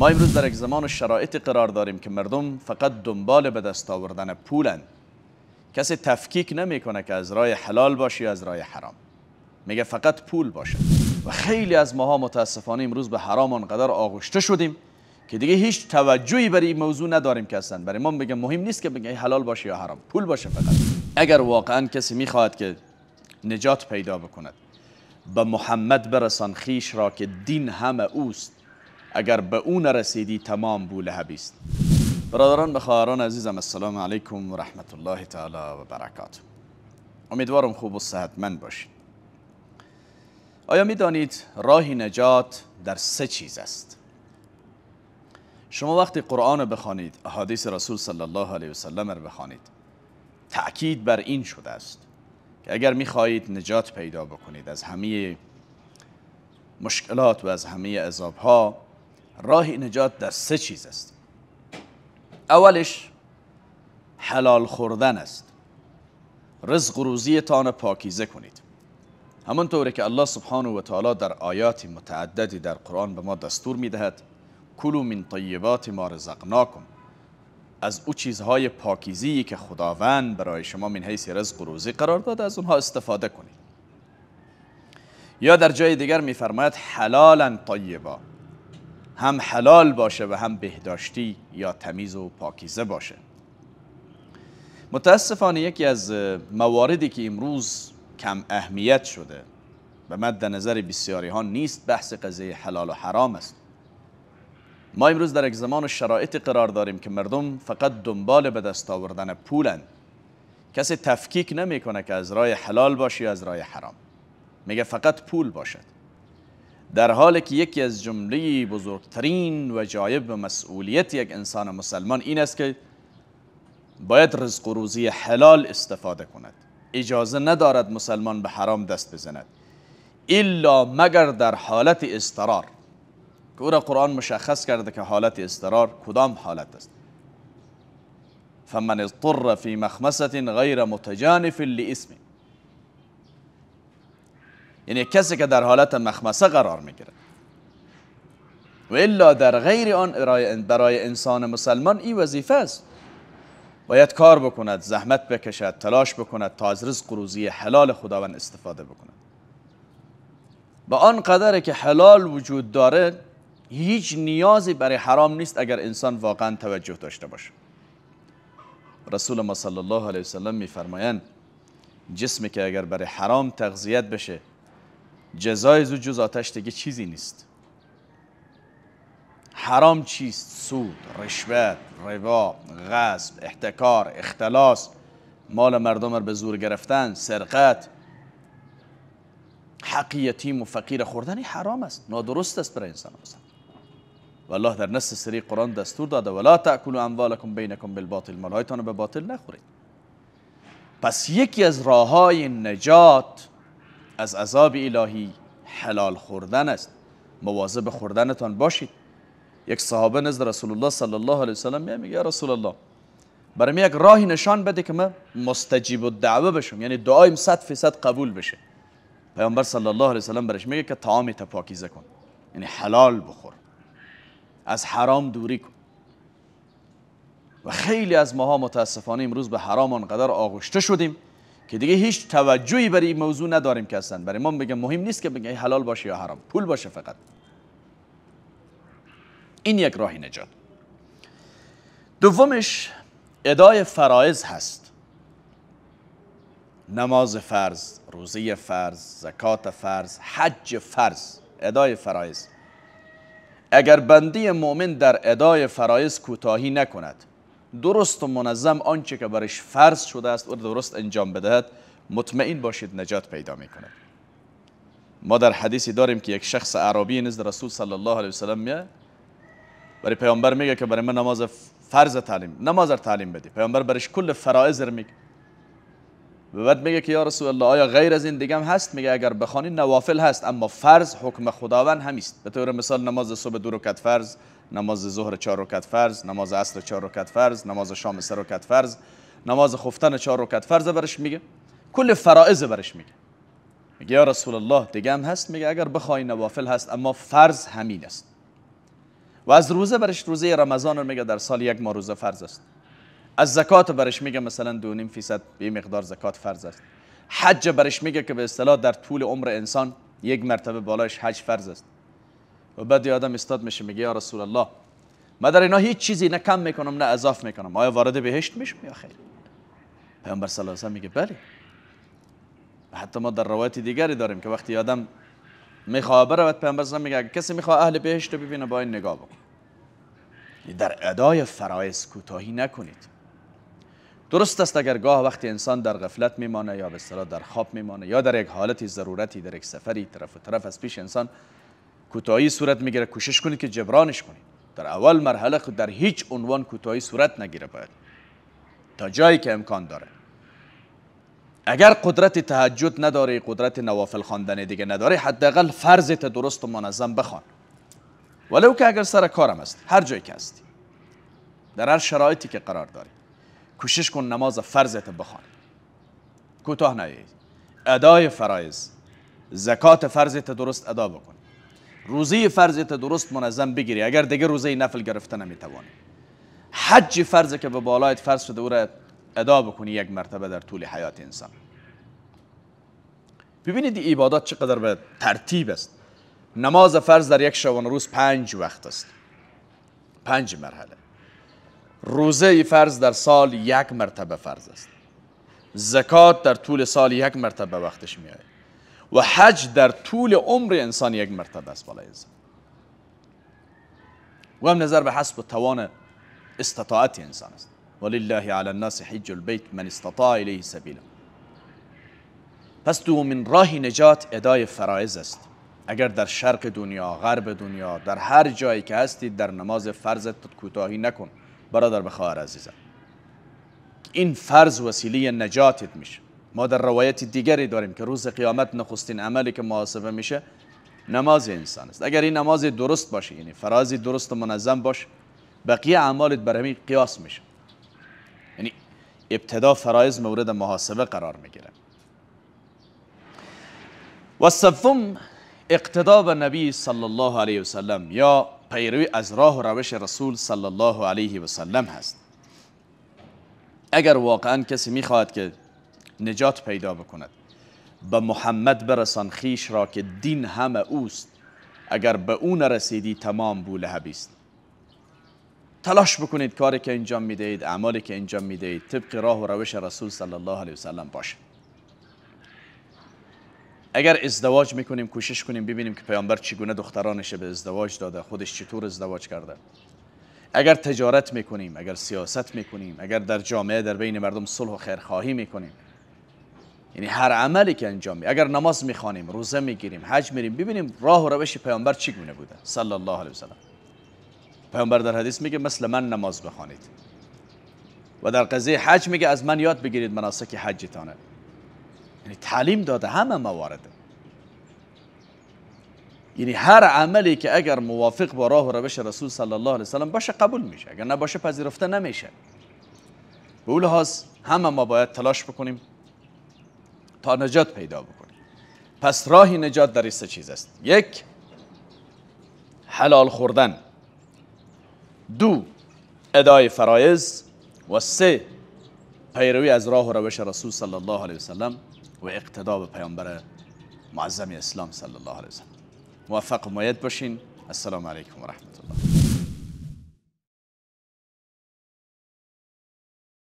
ما امروز در یک زمان و شرایط قرار داریم که مردم فقط دنبال به دست آوردن پولند کسی تفکیک نمیکنه که از راه حلال باشی یا از راه حرام میگه فقط پول باشه و خیلی از ماها متاسفانه امروز به حرام آنقدر آغشته شدیم که دیگه هیچ توجهی برای این موضوع نداریم که اصلا برای ما میگه مهم نیست که بگه حلال باشه یا حرام پول باشه فقط اگر واقعا کسی میخواهد که نجات پیدا بکند به محمد برسان خیش را که دین همه اوست اگر به او نرسیدی تمام بو بیست برادران و خواهران عزیزم السلام علیکم و رحمت الله تعالی و برکات امیدوارم خوب و من باشید آیا می دانید راه نجات در سه چیز است شما وقتی قرآن بخوانید احادیث رسول صلی الله علیه سلم را بخوانید تأکید بر این شده است که اگر میخواهید نجات پیدا بکنید از همه مشکلات و از همه ها راه نجات در سه چیز است اولش حلال خوردن است رزق و روزیتان پاکیزه کنید طوری که الله سبحانه و تعالی در آیات متعددی در قرآن به ما دستور میدهد کلو من طیبات ما رزقناکم از او چیزهای پاکیزی که خداوند برای شما من حیث رزق و روزی قرار داده از اونها استفاده کنید یا در جای دیگر میفرماید حلالا طیبا هم حلال باشه و هم بهداشتی یا تمیز و پاکیزه باشه متاسفانه یکی از مواردی که امروز کم اهمیت شده به مد نظر بسیاری ها نیست بحث قضیه حلال و حرام است ما امروز در یک زمان و شرایط قرار داریم که مردم فقط دنبال به دست آوردن پولند کسی تفکیک نمیکنه که از رای حلال باشه یا از رای حرام میگه فقط پول باشد در حالی که یکی از جمله بزرگترین و جایب مسئولیت یک انسان مسلمان این است که باید رزق و روزی حلال استفاده کند اجازه ندارد مسلمان به حرام دست بزند الا مگر در حالت استرار که او را قرآن مشخص کرده که حالت استرار کدام حالت است فمن اضطر فی مخمسه غیر متجانف اسمی یعنی کسی که در حالت مخمسه قرار میگیره و الا در غیر آن برای انسان مسلمان این وظیفه است باید کار بکند زحمت بکشد تلاش بکند تا از رزق روزی حلال خداوند استفاده بکند به آن قدر که حلال وجود داره هیچ نیازی برای حرام نیست اگر انسان واقعا توجه داشته باشه رسول ما صلی الله علیه وسلم فرماین جسمی که اگر برای حرام تغذیت بشه جزای زود جز آتش دیگه چیزی نیست حرام چیست؟ سود، رشوت، ربا، غصب، احتکار، اختلاس مال مردم رو به زور گرفتن، سرقت حق یتیم و فقیر خوردن حرام است نادرست است برای انسان است و الله در نص سری قرآن دستور داده ولا تاکلوا اموالکم بینکم بالباطل مالهایتان به باطل نخورید پس یکی از راه نجات از عذاب الهی حلال خوردن است مواظب خوردنتان باشید یک صحابه نزد رسول الله صلی الله علیه وسلم میگه رسول الله من یک راهی نشان بده که من مستجیب الدعوه بشم یعنی دعایم 100 فیصد قبول بشه پیامبر صلی الله علیه وسلم برش میگه که طعام پاکیزه کن یعنی حلال بخور از حرام دوری کن و خیلی از ماها متاسفانه امروز به حرام آنقدر آغشته شدیم که دیگه هیچ توجهی برای این موضوع نداریم که اصلا برای ما بگم مهم نیست که بگه حلال باشه یا حرام پول باشه فقط این یک راهی نجات دومش ادای فرایز هست نماز فرض روزی فرض زکات فرض حج فرض ادای فرایز اگر بندی مؤمن در ادای فرایز کوتاهی نکند درست و منظم آنچه که برش فرض شده است او درست انجام بدهد مطمئن باشید نجات پیدا میکند ما در حدیثی داریم که یک شخص عربی نزد رسول صلی الله علیه وسلم میه برای پیامبر میگه که برای من نماز فرض تعلیم نماز تعلیم بدی پیامبر برش کل فرائض را میگه بعد میگه که یا رسول الله آیا غیر از این دیگه هم هست میگه اگر بخوانی نوافل هست اما فرض حکم خداوند همیست به طور مثال نماز صبح دو رکعت فرض نماز ظهر چهار رکعت فرض نماز عصر چهار رکعت فرض نماز شام سه رکعت فرض نماز خفتن چهار رکعت فرض برش میگه کل فرائض برش میگه میگه یا رسول الله دیگه هم هست میگه اگر بخوای نوافل هست اما فرض همین است و از روزه برش روزه رمضان رو میگه در سال یک ما روزه فرض است از زکات برش میگه مثلا دو نیم فیصد به مقدار زکات فرض است حج برش میگه که به اصطلاح در طول عمر انسان یک مرتبه بالایش حج فرض است و بعد آدم استاد میشه میگه یا رسول الله من در اینا هیچ چیزی نه کم میکنم نه اضاف میکنم آیا وارد بهشت میشم یا خیر پیامبر صلی الله علیه و میگه بله حتی ما در روایت دیگری داریم که وقتی آدم میخواه برود پیامبر صلی میگه کسی میخواه اهل بهشت رو ببینه با این نگاه بکن در ادای فرایز کوتاهی نکنید درست است اگر گاه وقتی انسان در غفلت میمانه یا به در خواب میمانه یا در یک حالتی ضرورتی در یک سفری طرف و طرف از پیش انسان کوتاهی صورت میگیره کوشش کنید که جبرانش کنید در اول مرحله خود در هیچ عنوان کوتاهی صورت نگیره باید تا جایی که امکان داره اگر قدرت تهجد نداره قدرت نوافل خواندن دیگه نداره حداقل فرضت درست و منظم بخوان ولو که اگر سر کارم است هر جایی که هستی در هر شرایطی که قرار داری کوشش کن نماز فرضت بخوان کوتاه نیایید ادای فرایز زکات فرضت درست ادا بکن روزه فرضت درست منظم بگیری اگر دیگه روزه نفل گرفته نمیتوانی حج فرض که به بالایت فرض شده او را ادا بکنی یک مرتبه در طول حیات انسان ببینید ای عبادات چقدر به ترتیب است نماز فرض در یک شبانه روز پنج وقت است پنج مرحله روزه فرض در سال یک مرتبه فرض است زکات در طول سال یک مرتبه وقتش میاد و حج در طول عمر انسان یک مرتبه است بالای و هم نظر به حسب توان استطاعت انسان است ولله علی الناس حج البیت من استطاع الیه سبیلا پس من راه نجات ادای فرایز است اگر در شرق دنیا غرب دنیا در هر جایی که هستید در نماز فرضت کوتاهی نکن برادر بخواهر عزیزم این فرض وسیله نجاتت میشه ما در روایت دیگری داریم که روز قیامت نخستین عملی که محاسبه میشه نماز انسان است اگر این نماز درست باشه یعنی فرازی درست و منظم باشه بقیه اعمالت بر همین قیاس میشه یعنی ابتدا فرایز مورد محاسبه قرار میگیره و سوم اقتدا به نبی صلی الله علیه وسلم یا پیروی از راه و روش رسول صلی الله علیه وسلم هست اگر واقعا کسی میخواهد که نجات پیدا بکند به محمد برسان خیش را که دین همه اوست اگر به او نرسیدی تمام بوله است تلاش بکنید کاری که انجام میدهید اعمالی که انجام میدهید طبق راه و روش رسول صلی الله علیه وسلم باشه اگر ازدواج میکنیم کوشش کنیم ببینیم که پیامبر چگونه دخترانش به ازدواج داده خودش چطور ازدواج کرده اگر تجارت میکنیم اگر سیاست میکنیم اگر در جامعه در بین مردم صلح و خیرخواهی میکنیم یعنی هر عملی که انجام می اگر نماز خوانیم روزه می گیریم حج میریم ببینیم راه و روش پیامبر چگونه بوده صلی الله علیه وسلم پیامبر در حدیث میگه مثل من نماز بخوانید و در قضیه حج میگه از من یاد بگیرید مناسک حجتانه یعنی تعلیم داده همه موارد یعنی هر عملی که اگر موافق با راه و روش رسول صلی الله علیه وسلم باشه قبول میشه اگر نباشه پذیرفته نمیشه به همه ما باید تلاش بکنیم تا نجات پیدا بکنی. پس راه نجات در سه چیز است یک حلال خوردن دو ادای فرایز و سه پیروی از راه و روش رسول صلی الله علیه وسلم و اقتدا به پیامبر معظم اسلام صلی الله علیه وسلم موفق و باشین السلام علیکم و رحمت الله